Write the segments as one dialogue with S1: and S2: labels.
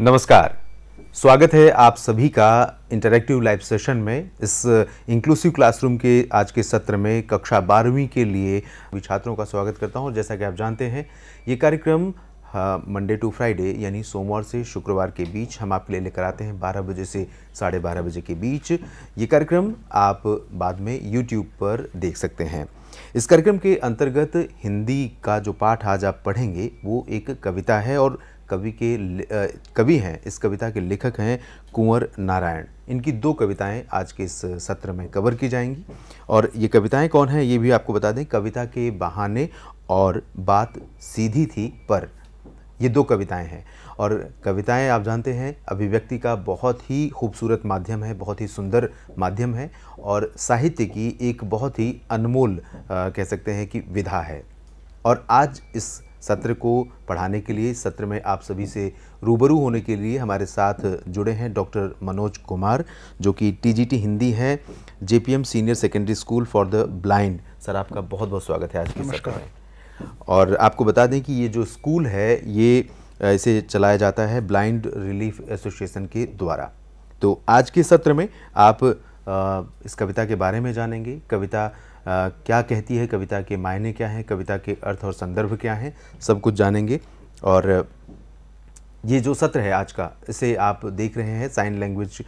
S1: नमस्कार स्वागत है आप सभी का इंटरेक्टिव लाइव सेशन में इस इंक्लूसिव uh, क्लासरूम के आज के सत्र में कक्षा बारहवीं के लिए छात्रों का स्वागत करता हूं जैसा कि आप जानते हैं ये कार्यक्रम मंडे टू फ्राइडे यानी सोमवार से शुक्रवार के बीच हम आपके लिए लेकर आते हैं 12 बजे से साढ़े बारह बजे के बीच ये कार्यक्रम आप बाद में यूट्यूब पर देख सकते हैं इस कार्यक्रम के अंतर्गत हिंदी का जो पाठ आज आप पढ़ेंगे वो एक कविता है और कवि के कवि हैं इस कविता के लेखक हैं कुंवर नारायण इनकी दो कविताएं आज के इस सत्र में कवर की जाएंगी और ये कविताएं कौन हैं ये भी आपको बता दें कविता के बहाने और बात सीधी थी पर ये दो कविताएं हैं और कविताएं आप जानते हैं अभिव्यक्ति का बहुत ही खूबसूरत माध्यम है बहुत ही सुंदर माध्यम है और साहित्य की एक बहुत ही अनमोल आ, कह सकते हैं कि विधा है और आज इस सत्र को पढ़ाने के लिए सत्र में आप सभी से रूबरू होने के लिए हमारे साथ जुड़े हैं डॉक्टर मनोज कुमार जो कि टीजीटी हिंदी हैं JPM senior secondary school for the blind sir आपका बहुत बहुत स्वागत है आज के सत्र में और आपको बता दें कि ये जो स्कूल है ये इसे चलाया जाता है ब्लाइंड रिलीफ एसोसिएशन के द्वारा तो आज के सत्र में आप इस कविता के बारे में जानेंगे कविता क्या कहती है कविता के मायने क्या हैं कविता के अर्थ और संदर्भ क्या हैं सब कुछ जानेंगे और ये जो सत्र है आज का इसे आप देख रहे हैं साइन लैंग्वेज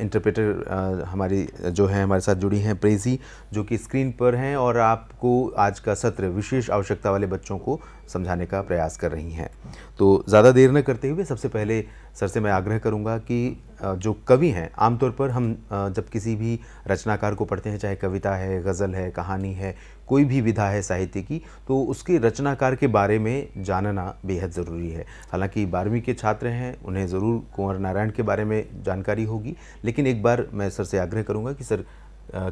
S1: इंटरप्रेटर हमारी जो है हमारे साथ जुड़ी हैं प्रेजी जो कि स्क्रीन पर हैं और आपको आज का सत्र विशेष आवश्यकता वाले बच्चों को समझाने का प्रयास कर रही हैं तो ज़्यादा देर न करते हुए सबसे पहले सर से मैं आग्रह करूंगा कि जो कवि हैं आमतौर पर हम जब किसी भी रचनाकार को पढ़ते हैं चाहे कविता है गज़ल है कहानी है कोई भी विधा है साहित्य की तो उसके रचनाकार के बारे में जानना बेहद ज़रूरी है हालांकि बारहवीं के छात्र हैं उन्हें ज़रूर कुंवर नारायण के बारे में जानकारी होगी लेकिन एक बार मैं सर से आग्रह करूँगा कि सर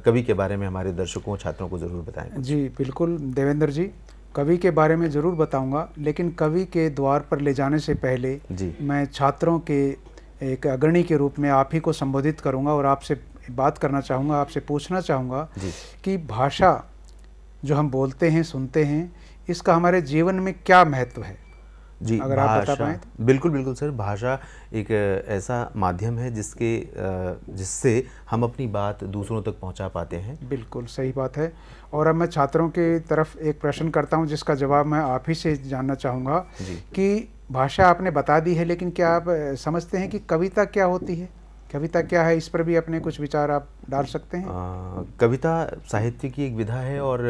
S1: कवि के बारे में हमारे दर्शकों छात्रों को ज़रूर बताएं
S2: जी बिल्कुल देवेंद्र जी कवि के बारे में ज़रूर बताऊंगा लेकिन कवि के द्वार पर ले जाने से पहले जी मैं छात्रों के एक अग्रणी के रूप में आप ही को संबोधित करूंगा और आपसे बात करना चाहूँगा आपसे पूछना चाहूँगा कि भाषा जो हम बोलते हैं सुनते हैं इसका हमारे जीवन में क्या महत्व है
S1: जी अगर आप बता पाएँ तो। बिल्कुल बिल्कुल सर भाषा एक ऐसा माध्यम है जिसके जिससे हम अपनी बात दूसरों तक पहुंचा पाते हैं
S2: बिल्कुल सही बात है और अब मैं छात्रों की तरफ एक प्रश्न करता हूं जिसका जवाब मैं आप ही से जानना चाहूँगा कि भाषा आपने बता दी है लेकिन क्या आप समझते हैं कि कविता क्या होती है कविता क्या है इस पर भी अपने कुछ विचार आप डाल सकते हैं
S1: आ, कविता साहित्य की एक विधा है और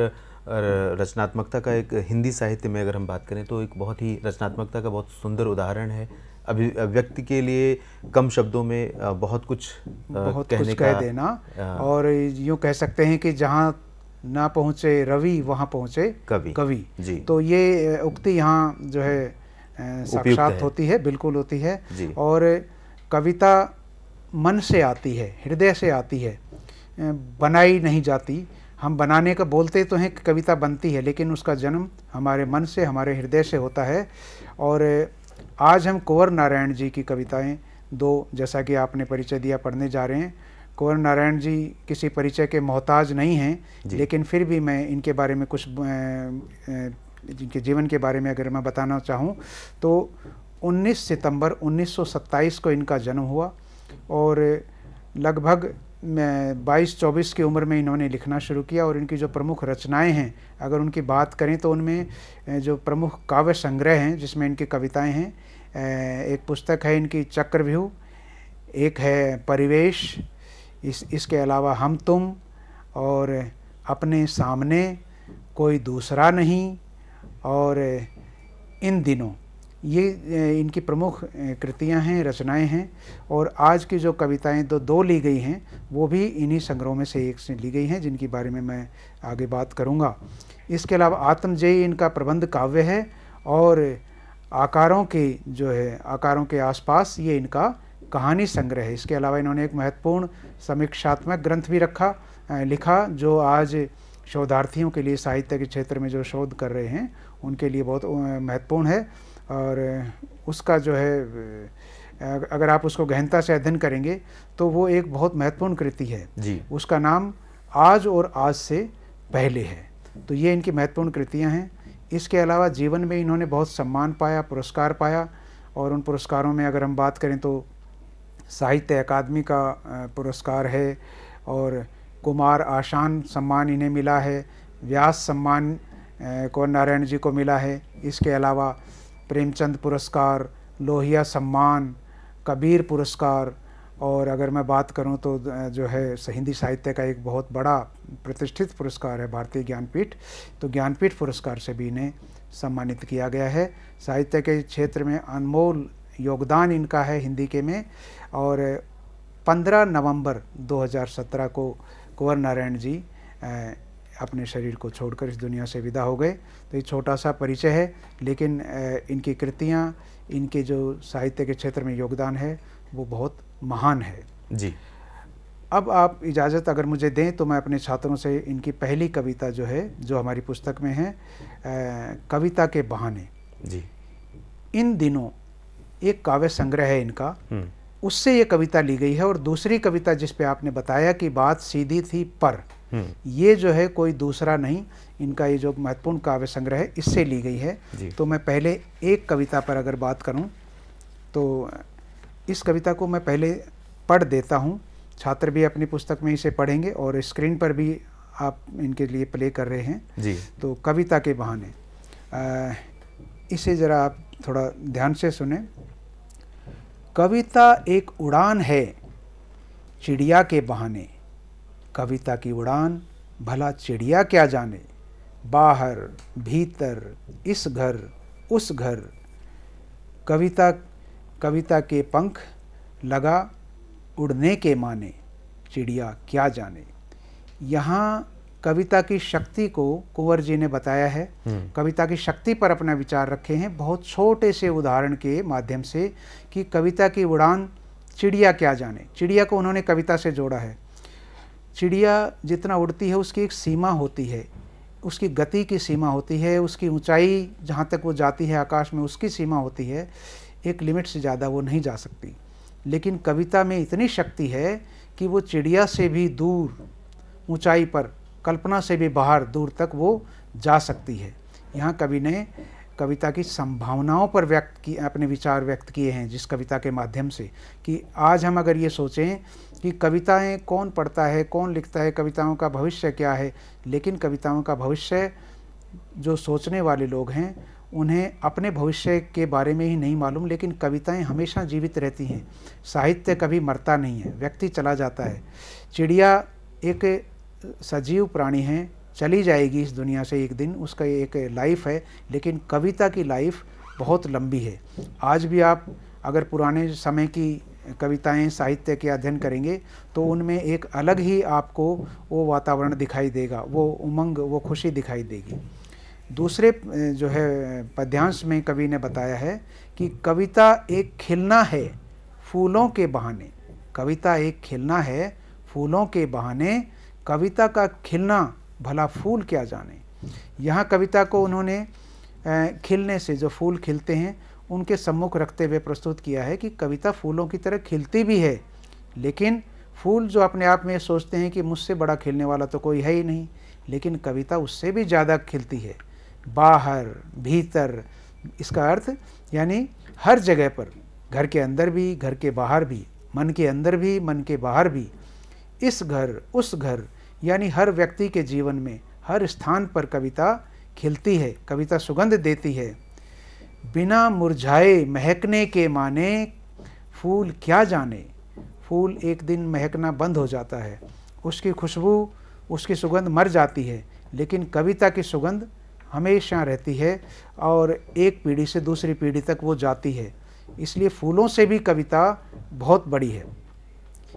S1: रचनात्मकता का एक हिंदी साहित्य में अगर हम बात करें तो एक बहुत ही रचनात्मकता का बहुत सुंदर उदाहरण है व्यक्ति के लिए कम शब्दों में बहुत कुछ बहुत कहने कुछ कह देना
S2: और यूँ कह सकते हैं कि जहाँ ना पहुँचे रवि वहाँ पहुँचे
S1: कवि कवि जी
S2: तो ये उक्ति यहाँ जो है साक्षात होती है बिल्कुल होती है और कविता मन से आती है हृदय से आती है बनाई नहीं जाती हम बनाने का बोलते तो हैं कि कविता बनती है लेकिन उसका जन्म हमारे मन से हमारे हृदय से होता है और आज हम कुंवर नारायण जी की कविताएं दो जैसा कि आपने परिचय दिया पढ़ने जा रहे हैं कुंवर नारायण जी किसी परिचय के मोहताज नहीं हैं लेकिन फिर भी मैं इनके बारे में कुछ इनके जीवन के बारे में अगर मैं बताना चाहूँ तो 19 सितंबर 1927 को इनका जन्म हुआ और लगभग 22-24 की उम्र में इन्होंने लिखना शुरू किया और इनकी जो प्रमुख रचनाएं हैं अगर उनकी बात करें तो उनमें जो प्रमुख काव्य संग्रह हैं जिसमें इनकी कविताएं हैं एक पुस्तक है इनकी चक्रव्यूह एक है परिवेश इस इसके अलावा हम तुम और अपने सामने कोई दूसरा नहीं और इन दिनों ये इनकी प्रमुख कृतियां हैं रचनाएं हैं और आज की जो कविताएं दो दो ली गई हैं वो भी इन्हीं संग्रहों में से एक से ली गई हैं जिनके बारे में मैं आगे बात करूंगा इसके अलावा आत्मजयी इनका प्रबंध काव्य है और आकारों के जो है आकारों के आसपास ये इनका कहानी संग्रह है इसके अलावा इन्होंने एक महत्वपूर्ण समीक्षात्मक ग्रंथ भी रखा लिखा जो आज शोधार्थियों के लिए साहित्य के क्षेत्र में जो शोध कर रहे हैं उनके लिए बहुत महत्वपूर्ण है और उसका जो है अगर आप उसको गहनता से अध्ययन करेंगे तो वो एक बहुत महत्वपूर्ण कृति है जी उसका नाम आज और आज से पहले है तो ये इनकी महत्वपूर्ण कृतियाँ हैं इसके अलावा जीवन में इन्होंने बहुत सम्मान पाया पुरस्कार पाया और उन पुरस्कारों में अगर हम बात करें तो साहित्य अकादमी का पुरस्कार है और कुमार आशान सम्मान इन्हें मिला है व्यास सम्मान को नारायण जी को मिला है इसके अलावा प्रेमचंद पुरस्कार लोहिया सम्मान कबीर पुरस्कार और अगर मैं बात करूं तो जो है हिंदी साहित्य का एक बहुत बड़ा प्रतिष्ठित पुरस्कार है भारतीय ज्ञानपीठ तो ज्ञानपीठ पुरस्कार से भी इन्हें सम्मानित किया गया है साहित्य के क्षेत्र में अनमोल योगदान इनका है हिंदी के में और 15 नवंबर 2017 को कुंवर नारायण जी अपने शरीर को छोड़कर इस दुनिया से विदा हो गए तो ये छोटा सा परिचय है लेकिन इनकी कृतियाँ इनके जो साहित्य के क्षेत्र में योगदान है वो बहुत महान है जी अब आप इजाज़त अगर मुझे दें तो मैं अपने छात्रों से इनकी पहली कविता जो है जो हमारी पुस्तक में है कविता के बहाने जी इन दिनों एक काव्य संग्रह है इनका उससे ये कविता ली गई है और दूसरी कविता जिस पे आपने बताया कि बात सीधी थी पर हम्म। ये जो है कोई दूसरा नहीं इनका ये जो महत्वपूर्ण काव्य संग्रह है इससे ली गई है तो मैं पहले एक कविता पर अगर बात करूं तो इस कविता को मैं पहले पढ़ देता हूं छात्र भी अपनी पुस्तक में इसे पढ़ेंगे और स्क्रीन पर भी आप इनके लिए प्ले कर रहे हैं जी तो कविता के बहाने इसे ज़रा आप थोड़ा ध्यान से सुने कविता एक उड़ान है चिड़िया के बहाने कविता की उड़ान भला चिड़िया क्या जाने बाहर भीतर इस घर उस घर कविता कविता के पंख लगा उड़ने के माने चिड़िया क्या जाने यहाँ कविता की शक्ति को कुंवर जी ने बताया है हम्म। कविता की शक्ति पर अपना विचार रखे हैं बहुत छोटे से उदाहरण के माध्यम से कि कविता की उड़ान चिड़िया क्या जाने चिड़िया को उन्होंने कविता से जोड़ा है चिड़िया जितना उड़ती है उसकी एक सीमा होती है उसकी गति की सीमा होती है उसकी ऊंचाई जहाँ तक वो जाती है आकाश में उसकी सीमा होती है एक लिमिट से ज़्यादा वो नहीं जा सकती लेकिन कविता में इतनी शक्ति है कि वो चिड़िया से भी दूर ऊंचाई पर कल्पना से भी बाहर दूर तक वो जा सकती है यहाँ कवि ने कविता की संभावनाओं पर व्यक्त किए अपने विचार व्यक्त किए हैं जिस कविता के माध्यम से कि आज हम अगर ये सोचें कि कविताएं कौन पढ़ता है कौन लिखता है कविताओं का भविष्य क्या है लेकिन कविताओं का भविष्य जो सोचने वाले लोग हैं उन्हें अपने भविष्य के बारे में ही नहीं मालूम लेकिन कविताएं हमेशा जीवित रहती हैं साहित्य कभी मरता नहीं है व्यक्ति चला जाता है चिड़िया एक सजीव प्राणी है चली जाएगी इस दुनिया से एक दिन उसका एक लाइफ है लेकिन कविता की लाइफ बहुत लंबी है आज भी आप अगर पुराने समय की कविताएं साहित्य के अध्ययन करेंगे तो उनमें एक अलग ही आपको वो वातावरण दिखाई देगा वो उमंग वो खुशी दिखाई देगी दूसरे जो है पद्यांश में कवि ने बताया है कि कविता एक खिलना है फूलों के बहाने कविता एक खिलना है फूलों के बहाने कविता का खिलना भला फूल क्या जाने यहाँ कविता को उन्होंने खिलने से जो फूल खिलते हैं उनके सम्मुख रखते हुए प्रस्तुत किया है कि कविता फूलों की तरह खिलती भी है लेकिन फूल जो अपने आप में सोचते हैं कि मुझसे बड़ा खिलने वाला तो कोई है ही नहीं लेकिन कविता उससे भी ज़्यादा खिलती है बाहर भीतर इसका अर्थ यानी हर जगह पर घर के अंदर भी घर के बाहर भी मन के अंदर भी मन के बाहर भी इस घर उस घर यानी हर व्यक्ति के जीवन में हर स्थान पर कविता खिलती है कविता सुगंध देती है बिना मुरझाए महकने के माने फूल क्या जाने फूल एक दिन महकना बंद हो जाता है उसकी खुशबू उसकी सुगंध मर जाती है लेकिन कविता की सुगंध हमेशा रहती है और एक पीढ़ी से दूसरी पीढ़ी तक वो जाती है इसलिए फूलों से भी कविता बहुत बड़ी है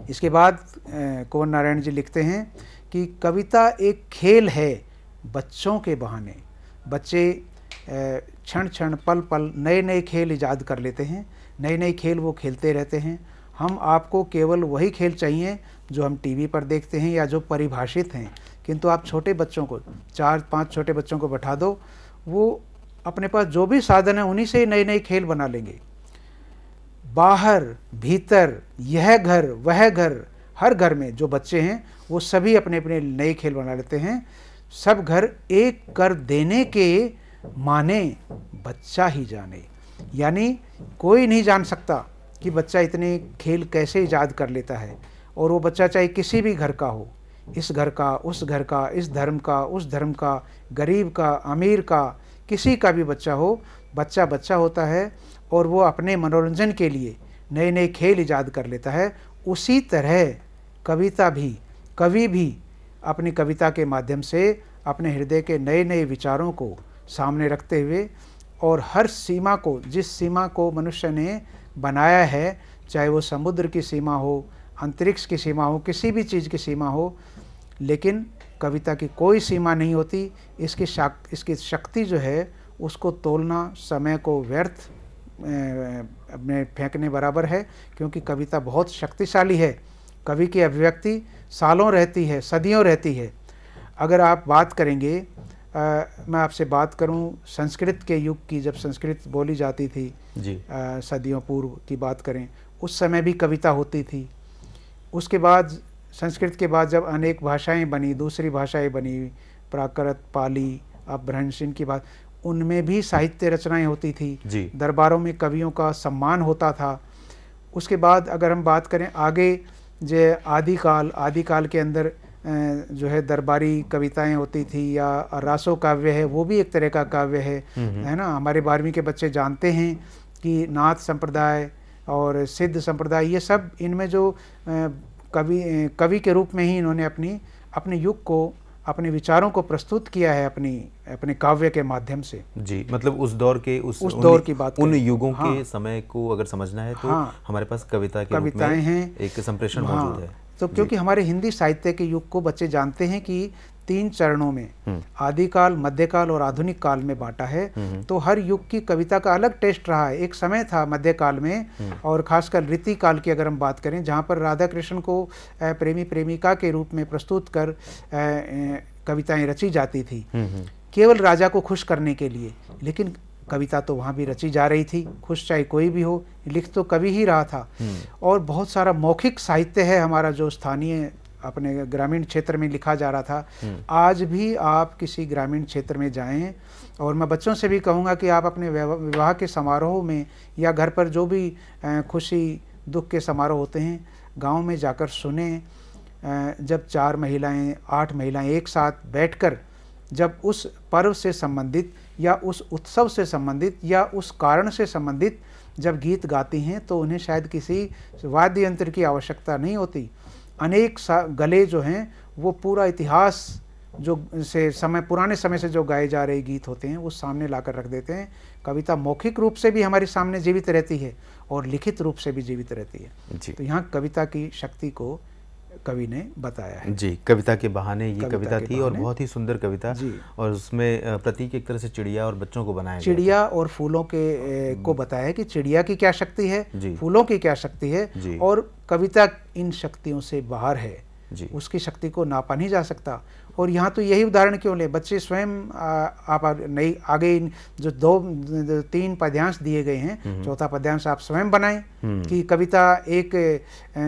S2: इसके बाद कुंवर नारायण जी लिखते हैं कि कविता एक खेल है बच्चों के बहाने बच्चे क्षण क्षण पल पल नए नए खेल ईजाद कर लेते हैं नए नए खेल वो खेलते रहते हैं हम आपको केवल वही खेल चाहिए जो हम टीवी पर देखते हैं या जो परिभाषित हैं किंतु आप छोटे बच्चों को चार पांच छोटे बच्चों को बैठा दो वो अपने पास जो भी साधन है उन्हीं से ही नए नए खेल बना लेंगे बाहर भीतर यह घर वह घर हर घर में जो बच्चे हैं वो सभी अपने अपने नए खेल बना लेते हैं सब घर एक कर देने के माने बच्चा ही जाने यानी कोई नहीं जान सकता कि बच्चा इतने खेल कैसे ईजाद कर लेता है और वो बच्चा चाहे किसी भी घर का हो इस घर का उस घर का इस धर्म का उस धर्म का गरीब का अमीर का किसी का भी बच्चा हो बच्चा बच्चा होता है और वो अपने मनोरंजन के लिए नए नए खेल ईजाद कर लेता है उसी तरह कविता भी कवि भी अपनी कविता के माध्यम से अपने हृदय के नए नए विचारों को सामने रखते हुए और हर सीमा को जिस सीमा को मनुष्य ने बनाया है चाहे वो समुद्र की सीमा हो अंतरिक्ष की सीमा हो किसी भी चीज़ की सीमा हो लेकिन कविता की कोई सीमा नहीं होती इसकी शक, इसकी शक्ति जो है उसको तोलना समय को व्यर्थ में फेंकने बराबर है क्योंकि कविता बहुत शक्तिशाली है कवि की अभिव्यक्ति सालों रहती है सदियों रहती है अगर आप बात करेंगे आ, मैं आपसे बात करूं संस्कृत के युग की जब संस्कृत बोली जाती थी जी आ, सदियों पूर्व की बात करें उस समय भी कविता होती थी उसके बाद संस्कृत के बाद जब अनेक भाषाएं बनी दूसरी भाषाएं बनी प्राकृत पाली अपभ्रंश की बात उनमें भी साहित्य रचनाएं होती थी दरबारों में कवियों का सम्मान होता था उसके बाद अगर हम बात करें आगे जो आदिकाल आदिकाल के अंदर जो है दरबारी कविताएं होती थी या रासो काव्य है वो भी एक तरह का काव्य है है ना हमारे बारहवीं के बच्चे जानते हैं कि नाथ संप्रदाय और सिद्ध संप्रदाय ये सब इनमें जो कवि कवि के रूप में ही इन्होंने अपनी अपने युग को अपने विचारों को प्रस्तुत किया है अपनी अपने काव्य के माध्यम से
S1: जी मतलब उस दौर के उस, उस दौर की बात उन युगों हाँ, के समय को अगर समझना है तो हाँ, हमारे पास कविता के कविताएं हैं एक संप्रेषण हाँ, मौजूद है
S2: तो क्योंकि हमारे हिंदी साहित्य के युग को बच्चे जानते हैं कि तीन चरणों में हम्म। आदिकाल मध्यकाल और आधुनिक काल में बांटा है हम्म। तो हर युग की कविता का अलग टेस्ट रहा है एक समय था मध्यकाल में हम्म। और खासकर रीति काल की अगर हम बात करें जहाँ पर राधा कृष्ण को प्रेमी प्रेमिका के रूप में प्रस्तुत कर कविताएं रची जाती थी केवल राजा को खुश करने के लिए लेकिन कविता तो वहाँ भी रची जा रही थी खुश चाहे कोई भी हो लिख तो कवि ही रहा था हम्म। और बहुत सारा मौखिक साहित्य है हमारा जो स्थानीय अपने ग्रामीण क्षेत्र में लिखा जा रहा था हम्म। आज भी आप किसी ग्रामीण क्षेत्र में जाएं और मैं बच्चों से भी कहूँगा कि आप अपने विवाह के समारोह में या घर पर जो भी खुशी दुख के समारोह होते हैं गाँव में जाकर सुने जब चार महिलाएं आठ महिलाएं एक साथ बैठकर जब उस पर्व से संबंधित या उस उत्सव से संबंधित या उस कारण से संबंधित जब गीत गाती हैं तो उन्हें शायद किसी वाद्य यंत्र की आवश्यकता नहीं होती अनेक गले जो हैं वो पूरा इतिहास जो से समय पुराने समय से जो गाए जा रहे गीत होते हैं वो सामने लाकर रख देते हैं कविता मौखिक रूप से भी हमारे सामने जीवित रहती है और लिखित रूप से भी जीवित रहती है तो यहाँ कविता की शक्ति को कवि ने बताया है
S1: जी कविता के बहाने ये कविता, कविता थी और बहुत ही सुंदर कविता और उसमें प्रतीक एक तरह से चिड़िया और बच्चों को बनाया चिड़िया
S2: और फूलों के हम्म। को बताया कि चिड़िया की क्या शक्ति है फूलों की क्या शक्ति है और कविता इन शक्तियों से बाहर है उसकी शक्ति को नापा नहीं जा सकता और यहाँ तो यही उदाहरण क्यों लें बच्चे स्वयं आप नई आगे जो दो तीन पद्यांश दिए गए हैं हम्म। चौथा पद्यांश आप स्वयं बनाएं हम्म। कि कविता एक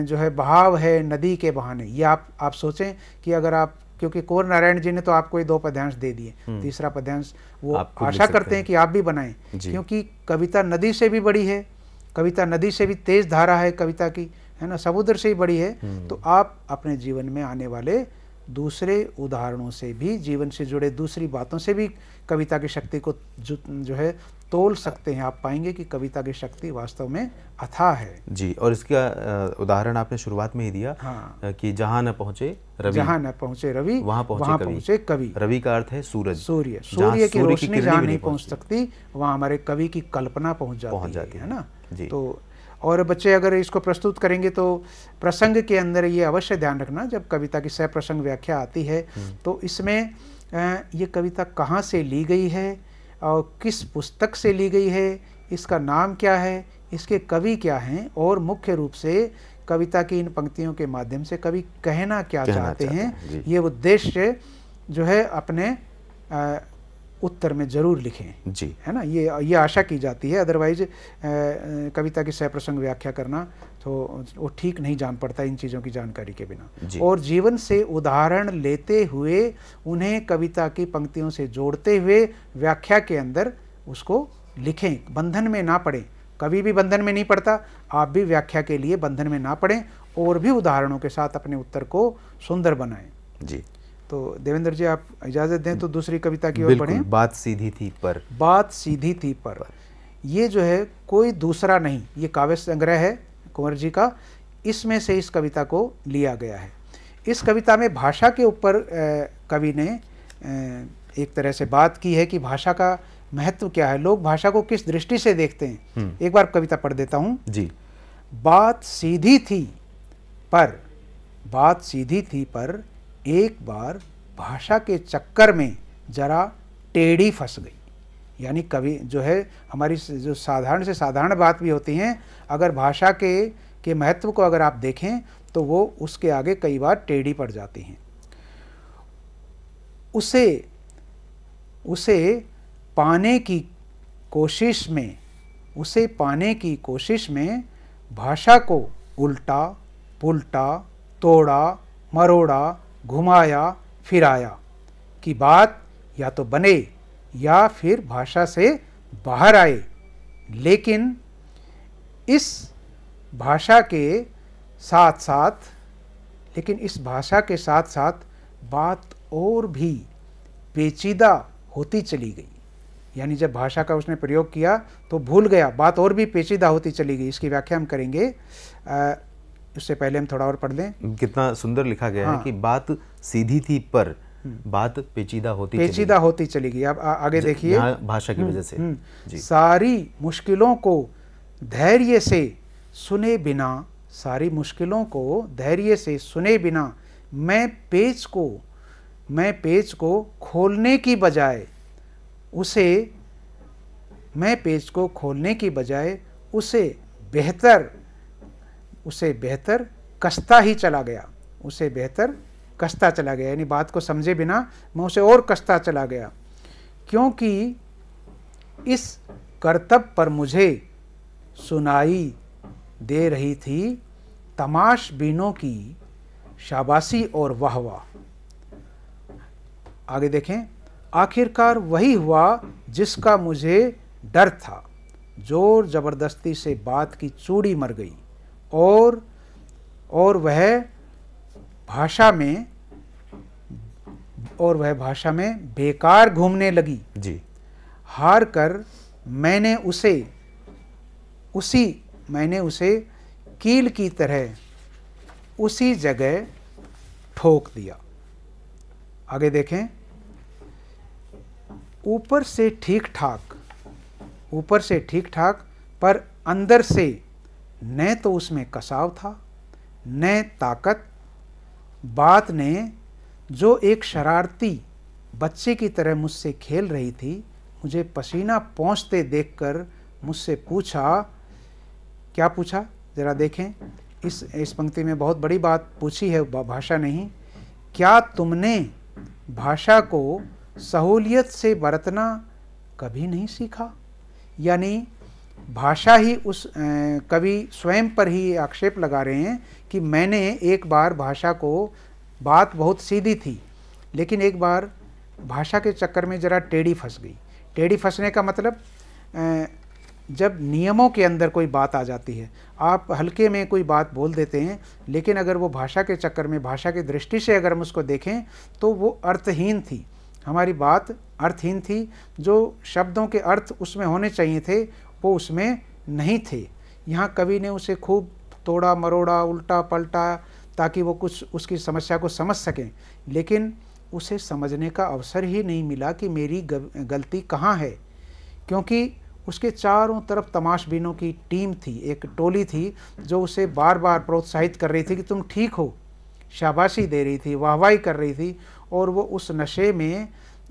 S2: जो है बहाव है नदी के बहाने ये आप आप सोचें कि अगर आप क्योंकि कोर नारायण जी ने तो आपको ये दो पद्यांश दे दिए हम्म। तीसरा पद्यांश वो आशा करते हैं कि आप भी बनाएं क्योंकि कविता नदी से भी बड़ी है कविता नदी से भी तेज धारा है कविता की है ना समुद्र से ही बड़ी है तो आप अपने जीवन में आने वाले दूसरे उदाहरणों से भी जीवन से जुड़े दूसरी बातों से भी कविता की शक्ति को जो, जो है तोल सकते हैं आप पाएंगे कि कविता की शक्ति वास्तव में अथा है
S1: जी और इसका उदाहरण आपने शुरुआत में ही दिया हाँ। कि जहाँ न पहुंचे रवि जहाँ
S2: न पहुंचे रवि वहाँ पहुँचे वहाँ पहुंचे
S1: कवि रवि का अर्थ है सूरज सूर्य सूर्य की रोशनी जहाँ नहीं पहुंच
S2: सकती वहाँ हमारे कवि की कल्पना पहुंच जाती है ना जी तो और बच्चे अगर इसको प्रस्तुत करेंगे तो प्रसंग के अंदर ये अवश्य ध्यान रखना जब कविता की सह प्रसंग व्याख्या आती है हम्म। तो इसमें ये कविता कहाँ से ली गई है और किस पुस्तक से ली गई है इसका नाम क्या है इसके कवि क्या हैं और मुख्य रूप से कविता की इन पंक्तियों के माध्यम से कवि कहना क्या कहना चाहते, चाहते हैं, हैं। ये उद्देश्य जो है अपने उत्तर में जरूर लिखें जी है ना ये ये आशा की जाती है अदरवाइज कविता की सह प्रसंग व्याख्या करना तो वो ठीक नहीं जान पड़ता इन चीज़ों की जानकारी के बिना और जीवन से उदाहरण लेते हुए उन्हें कविता की पंक्तियों से जोड़ते हुए व्याख्या के अंदर उसको लिखें बंधन में ना पड़ें कभी भी बंधन में नहीं पड़ता आप भी व्याख्या के लिए बंधन में ना पड़ें और भी उदाहरणों के साथ अपने उत्तर को सुंदर बनाएं जी तो देवेंद्र जी आप इजाज़त दें तो दूसरी कविता की ओर पढ़ें
S1: बात सीधी थी पर
S2: बात सीधी थी पर, ये जो है कोई दूसरा नहीं ये काव्य संग्रह है कुंवर जी का इसमें से इस कविता को लिया गया है इस कविता में भाषा के ऊपर कवि ने एक तरह से बात की है कि भाषा का महत्व क्या है लोग भाषा को किस दृष्टि से देखते हैं हम्म। एक बार कविता पढ़ देता हूँ जी बात सीधी थी पर बात सीधी थी पर एक बार भाषा के चक्कर में जरा टेढ़ी फंस गई यानी कभी जो है हमारी जो साधारण से साधारण बात भी होती हैं अगर भाषा के के महत्व को अगर आप देखें तो वो उसके आगे कई बार टेढ़ी पड़ जाती हैं उसे उसे पाने की कोशिश में उसे पाने की कोशिश में भाषा को उल्टा पुल्टा तोड़ा मरोड़ा घुमाया फिराया की बात या तो बने या फिर भाषा से बाहर आए लेकिन इस भाषा के साथ साथ लेकिन इस भाषा के साथ साथ बात और भी पेचीदा होती चली गई यानी जब भाषा का उसने प्रयोग किया तो भूल गया बात और भी पेचीदा होती चली गई इसकी व्याख्या हम करेंगे आ, उससे पहले हम थोड़ा और पढ़ लें
S1: कितना सुंदर लिखा गया हाँ। है कि बात सीधी थी पर हम्म। बात पेचीदा होती पेचीदा
S2: होती चली गई अब आगे देखिए भाषा की हम्म, वजह से हम्म। सारी मुश्किलों को धैर्य से सुने बिना सारी मुश्किलों को धैर्य से सुने बिना मैं पेज को मैं पेज को खोलने की बजाय उसे मैं पेज को खोलने की बजाय उसे बेहतर उसे बेहतर कसता ही चला गया उसे बेहतर कसता चला गया यानी बात को समझे बिना मैं उसे और कसता चला गया क्योंकि इस करतब पर मुझे सुनाई दे रही थी तमाश बीनों की शाबाशी और वाह वाह आगे देखें आखिरकार वही हुआ जिसका मुझे डर था जोर जबरदस्ती से बात की चूड़ी मर गई और और वह भाषा में और वह भाषा में बेकार घूमने लगी जी हार कर मैंने उसे उसी मैंने उसे कील की तरह उसी जगह ठोक दिया आगे देखें ऊपर से ठीक ठाक ऊपर से ठीक ठाक पर अंदर से न तो उसमें कसाव था न ताकत बात ने जो एक शरारती बच्चे की तरह मुझसे खेल रही थी मुझे पसीना पहुँचते देखकर मुझसे पूछा क्या पूछा ज़रा देखें इस इस पंक्ति में बहुत बड़ी बात पूछी है भाषा नहीं क्या तुमने भाषा को सहूलियत से बरतना कभी नहीं सीखा यानी भाषा ही उस कवि स्वयं पर ही आक्षेप लगा रहे हैं कि मैंने एक बार भाषा को बात बहुत सीधी थी लेकिन एक बार भाषा के चक्कर में ज़रा टेढ़ी फंस गई टेढ़ी फंसने का मतलब जब नियमों के अंदर कोई बात आ जाती है आप हल्के में कोई बात बोल देते हैं लेकिन अगर वो भाषा के चक्कर में भाषा की दृष्टि से अगर हम उसको देखें तो वो अर्थहीन थी हमारी बात अर्थहीन थी जो शब्दों के अर्थ उसमें होने चाहिए थे वो उसमें नहीं थे यहाँ कवि ने उसे खूब तोड़ा मरोड़ा उल्टा पलटा ताकि वो कुछ उसकी समस्या को समझ सकें लेकिन उसे समझने का अवसर ही नहीं मिला कि मेरी गलती कहाँ है क्योंकि उसके चारों तरफ तमाशबीनों की टीम थी एक टोली थी जो उसे बार बार प्रोत्साहित कर रही थी कि तुम ठीक हो शाबाशी दे रही थी वाहवाही कर रही थी और वो उस नशे में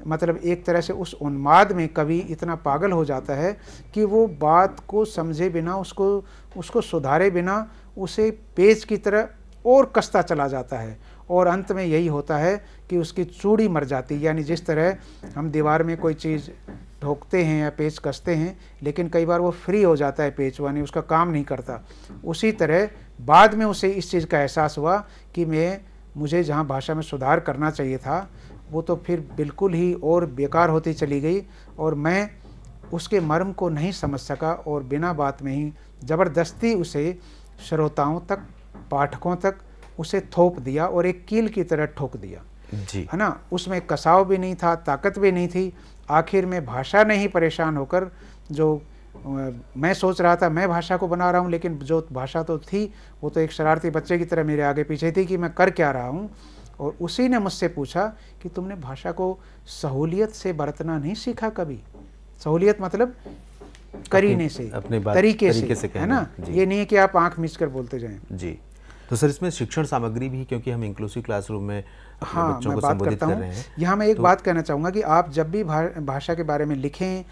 S2: मतलब एक तरह से उस उन्माद में कवि इतना पागल हो जाता है कि वो बात को समझे बिना उसको उसको सुधारे बिना उसे पेज की तरह और कसता चला जाता है और अंत में यही होता है कि उसकी चूड़ी मर जाती यानी जिस तरह हम दीवार में कोई चीज़ ढोकते हैं या पेज कसते हैं लेकिन कई बार वो फ्री हो जाता है पेज वानी उसका काम नहीं करता उसी तरह बाद में उसे इस चीज़ का एहसास हुआ कि मैं मुझे जहाँ भाषा में सुधार करना चाहिए था वो तो फिर बिल्कुल ही और बेकार होती चली गई और मैं उसके मर्म को नहीं समझ सका और बिना बात में ही ज़बरदस्ती उसे श्रोताओं तक पाठकों तक उसे थोप दिया और एक कील की तरह ठोक दिया जी है ना उसमें कसाव भी नहीं था ताकत भी नहीं थी आखिर में भाषा ने ही परेशान होकर जो मैं सोच रहा था मैं भाषा को बना रहा हूँ लेकिन जो भाषा तो थी वो तो एक शरारती बच्चे की तरह मेरे आगे पीछे थी कि मैं कर क्या रहा हूँ और उसी ने मुझसे पूछा कि तुमने भाषा को सहूलियत से बरतना नहीं सीखा कभी सहूलियत मतलब करीने से अपने तरीके, तरीके से, से है ना ये नहीं है कि आप आंख मीच कर बोलते जाएं
S1: जी तो सर इसमें शिक्षण सामग्री भी क्योंकि हम इंक्लूसिव क्लासरूम में हाँ मैं बात करता हूँ यहाँ मैं एक तो, बात
S2: कहना चाहूँगा कि आप जब भी भाषा के बारे में लिखें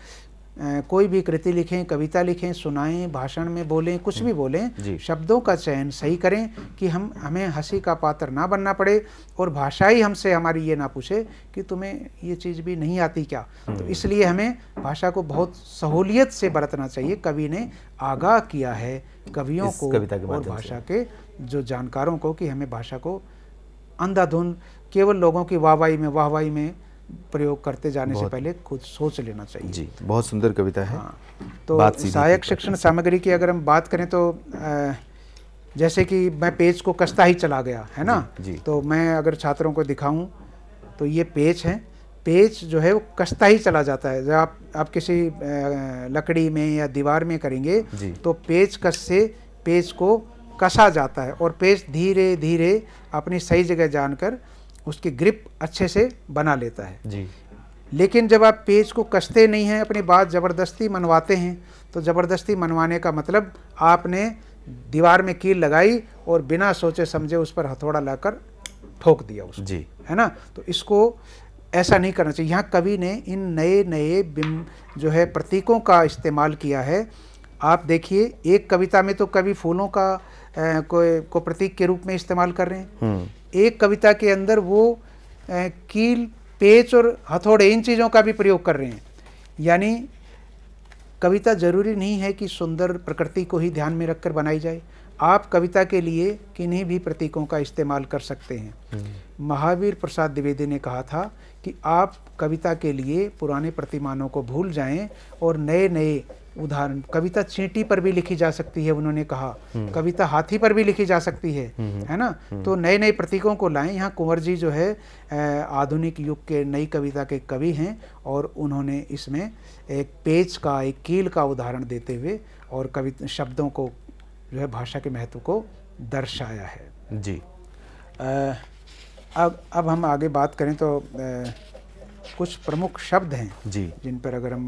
S2: कोई भी कृति लिखें कविता लिखें सुनाएं भाषण में बोलें कुछ भी हम्म। बोलें शब्दों का चयन सही करें कि हम हमें हंसी का पात्र ना बनना पड़े और भाषा ही हमसे हमारी ये ना पूछे कि तुम्हें ये चीज़ भी नहीं आती क्या तो हम्म। इसलिए हमें भाषा को बहुत सहूलियत से बरतना चाहिए कवि ने आगाह किया है कवियों को और भाषा के जो जानकारों को कि हमें भाषा को अंधाधुंध केवल लोगों की वाहवाही में वाहवाही में प्रयोग करते जाने से पहले खुद सोच लेना चाहिए जी
S1: बहुत सुंदर कविता है हाँ, तो सहायक
S2: शिक्षण सामग्री की अगर हम बात करें तो आ, जैसे कि मैं पेज को कसता ही चला गया है ना जी, जी। तो मैं अगर छात्रों को दिखाऊं तो ये पेज है पेज जो है वो कसता ही चला जाता है जब आप आप किसी लकड़ी में या दीवार में करेंगे तो पेज कस से पेज को कसा जाता है और पेज धीरे धीरे अपनी सही जगह जानकर उसकी ग्रिप अच्छे से बना लेता है जी लेकिन जब आप पेज को कसते नहीं हैं अपनी बात ज़बरदस्ती मनवाते हैं तो ज़बरदस्ती मनवाने का मतलब आपने दीवार में कील लगाई और बिना सोचे समझे उस पर हथौड़ा लाकर ठोक दिया उसको जी है ना तो इसको ऐसा नहीं करना चाहिए यहाँ कवि ने इन नए नए जो है प्रतीकों का इस्तेमाल किया है आप देखिए एक कविता में तो कवि फूलों का ए, को, को प्रतीक के रूप में इस्तेमाल कर रहे हैं हम्म। एक कविता के अंदर वो कील पेच और हथौड़े इन चीज़ों का भी प्रयोग कर रहे हैं यानी कविता ज़रूरी नहीं है कि सुंदर प्रकृति को ही ध्यान में रखकर बनाई जाए आप कविता के लिए किन्हीं भी प्रतीकों का इस्तेमाल कर सकते हैं हम्म। महावीर प्रसाद द्विवेदी ने कहा था कि आप कविता के लिए पुराने प्रतिमानों को भूल जाएं और नए नए उदाहरण कविता चींटी पर भी लिखी जा सकती है उन्होंने कहा हम्म। कविता हाथी पर भी लिखी जा सकती है हम्म, हम्म। है ना तो नए नए प्रतीकों को लाएं यहाँ कुंवर जी जो है आधुनिक युग के नई कविता के कवि हैं और उन्होंने इसमें एक पेज का एक कील का उदाहरण देते हुए और कवि शब्दों को जो है भाषा के महत्व को दर्शाया है जी आ, अब अब हम आगे बात करें तो आ, कुछ प्रमुख शब्द हैं जी जिन पर अगर हम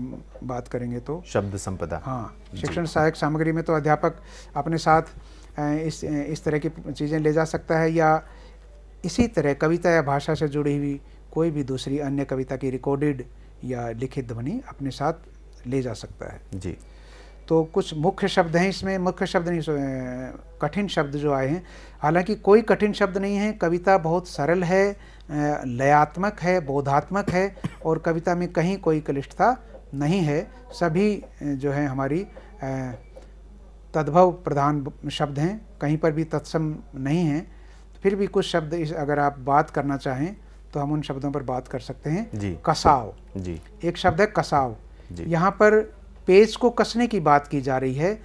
S2: बात करेंगे
S1: तो शब्द संपदा हाँ शिक्षण
S2: सहायक सामग्री में तो अध्यापक अपने साथ इस इस तरह की चीज़ें ले जा सकता है या इसी तरह कविता या भाषा से जुड़ी हुई कोई भी दूसरी अन्य कविता की रिकॉर्डेड या लिखित ध्वनि अपने साथ ले जा
S1: सकता है जी
S2: तो कुछ मुख्य शब्द हैं इसमें मुख्य शब्द नहीं कठिन शब्द जो आए हैं हालांकि कोई कठिन शब्द नहीं है कविता बहुत सरल है लयात्मक है बोधात्मक है और कविता में कहीं कोई कलिष्ठता नहीं है सभी जो है हमारी तद्भव प्रधान शब्द हैं कहीं पर भी तत्सम नहीं हैं फिर भी कुछ शब्द इस अगर आप बात करना चाहें तो हम उन शब्दों पर बात कर सकते हैं जी कसाव जी एक शब्द है कसाव यहाँ पर पेज को कसने की बात की जा रही है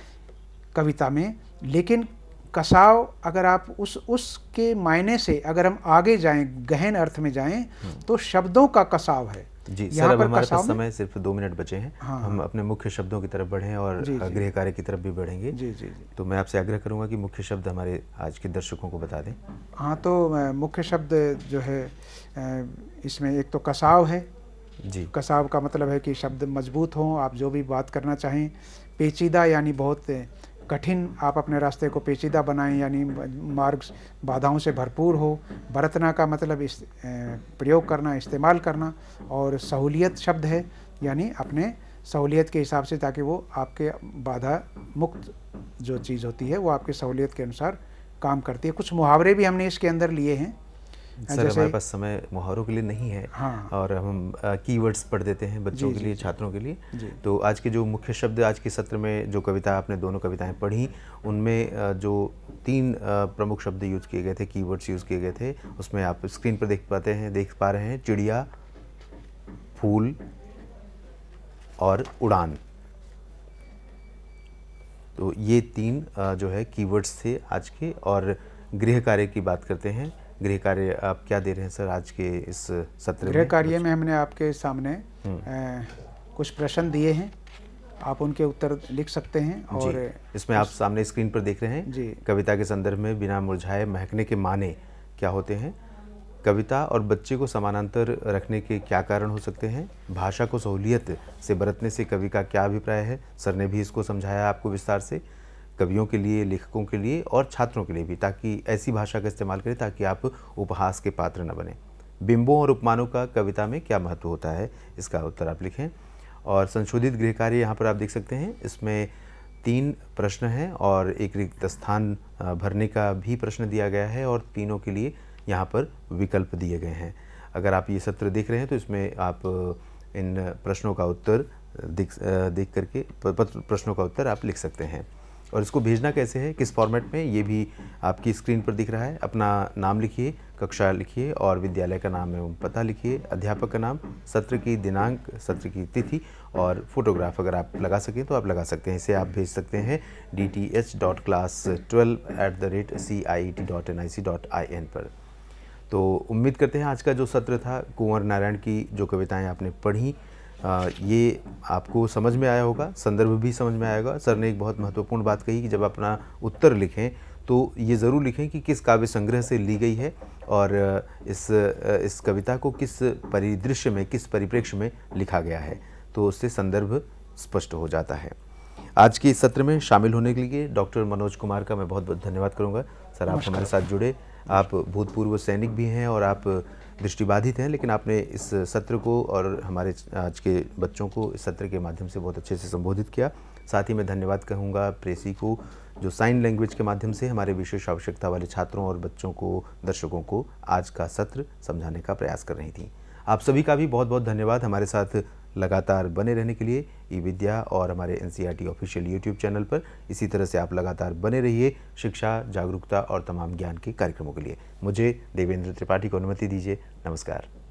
S2: कविता में लेकिन कसाव अगर आप उस उसके मायने से अगर हम आगे जाएं गहन अर्थ में जाएं हम्म। तो शब्दों का कसाव है जी सर अब हमारे पास
S1: समय सिर्फ दो मिनट बचे हैं हाँ, हम अपने मुख्य शब्दों की तरफ बढ़ें और गृह कार्य की तरफ भी बढ़ेंगे जी जी जी तो मैं आपसे आग्रह करूंगा कि मुख्य शब्द हमारे आज के दर्शकों को बता दें
S2: हाँ तो मुख्य शब्द जो है इसमें एक तो कसाव है जी कसाव का मतलब है कि शब्द मजबूत हों आप जो भी बात करना चाहें पेचीदा यानी बहुत कठिन आप अपने रास्ते को पेचीदा बनाएं यानी मार्ग बाधाओं से भरपूर हो बरतना का मतलब इस प्रयोग करना इस्तेमाल करना और सहूलियत शब्द है यानी अपने सहूलियत के हिसाब से ताकि वो आपके बाधा मुक्त जो चीज़ होती है वो आपके सहूलियत के अनुसार काम करती है कुछ मुहावरे भी हमने इसके अंदर लिए हैं सर हमारे
S1: पास समय मुहावरों के लिए नहीं है हाँ। और हम कीवर्ड्स पढ़ देते हैं बच्चों के लिए छात्रों के लिए तो आज के जो मुख्य शब्द आज के सत्र में जो कविता आपने दोनों कविताएं पढ़ी उनमें जो तीन प्रमुख शब्द यूज़ किए गए थे कीवर्ड्स यूज़ किए गए थे उसमें आप स्क्रीन पर देख पाते हैं देख पा रहे हैं चिड़िया फूल और उड़ान तो ये तीन जो है कीवर्ड्स थे आज के और गृह कार्य की बात करते हैं गृह कार्य आप क्या दे रहे हैं सर आज के इस सत्र गृह कार्य
S2: में हमने आपके सामने हम्म। कुछ प्रश्न दिए हैं आप उनके उत्तर लिख सकते हैं और
S1: इसमें आप सामने स्क्रीन पर देख रहे हैं जी कविता के संदर्भ में बिना मुरझाए महकने के माने क्या होते हैं कविता और बच्चे को समानांतर रखने के क्या कारण हो सकते हैं भाषा को सहूलियत से बरतने से कवि का क्या अभिप्राय है सर ने भी इसको समझाया आपको विस्तार से कवियों के लिए लेखकों के लिए और छात्रों के लिए भी ताकि ऐसी भाषा का इस्तेमाल करें ताकि आप उपहास के पात्र न बने बिंबों और उपमानों का कविता में क्या महत्व होता है इसका उत्तर आप लिखें और संशोधित गृह कार्य यहाँ पर आप देख सकते हैं इसमें तीन प्रश्न हैं और एक रिक्त स्थान भरने का भी प्रश्न दिया गया है और तीनों के लिए यहाँ पर विकल्प दिए गए हैं अगर आप ये सत्र देख रहे हैं तो इसमें आप इन प्रश्नों का उत्तर देख देख करके प्रश्नों का उत्तर आप लिख सकते हैं और इसको भेजना कैसे है किस फॉर्मेट में ये भी आपकी स्क्रीन पर दिख रहा है अपना नाम लिखिए कक्षा लिखिए और विद्यालय का नाम एवं पता लिखिए अध्यापक का नाम सत्र की दिनांक सत्र की तिथि और फोटोग्राफ अगर आप लगा सकें तो आप लगा सकते हैं इसे आप भेज सकते हैं D T H dot class twelve at the rate C I T dot N I C dot I N पर तो उम्मीद करते हैं आज का जो सत्र था कुंवर नारायण की जो कविताएं आपने पढ़ी ये आपको समझ में आया होगा संदर्भ भी समझ में आएगा सर ने एक बहुत महत्वपूर्ण बात कही कि जब अपना उत्तर लिखें तो ये ज़रूर लिखें कि किस काव्य संग्रह से ली गई है और इस इस कविता को किस परिदृश्य में किस परिप्रेक्ष्य में लिखा गया है तो उससे संदर्भ स्पष्ट हो जाता है आज के इस सत्र में शामिल होने के लिए डॉक्टर मनोज कुमार का मैं बहुत बहुत धन्यवाद करूँगा सर आप हमारे साथ जुड़े आप भूतपूर्व सैनिक भी हैं और आप दृष्टिबाधित हैं लेकिन आपने इस सत्र को और हमारे आज के बच्चों को इस सत्र के माध्यम से बहुत अच्छे से संबोधित किया साथ ही मैं धन्यवाद कहूँगा प्रेसी को जो साइन लैंग्वेज के माध्यम से हमारे विशेष आवश्यकता वाले छात्रों और बच्चों को दर्शकों को आज का सत्र समझाने का प्रयास कर रही थी आप सभी का भी बहुत बहुत धन्यवाद हमारे साथ लगातार बने रहने के लिए ई विद्या और हमारे N C official YouTube channel पर इसी तरह से आप लगातार बने रहिए शिक्षा जागरूकता और तमाम ज्ञान के कार्यक्रमों के लिए मुझे देवेंद्र त्रिपाठी को अनुमति दीजिए नमस्कार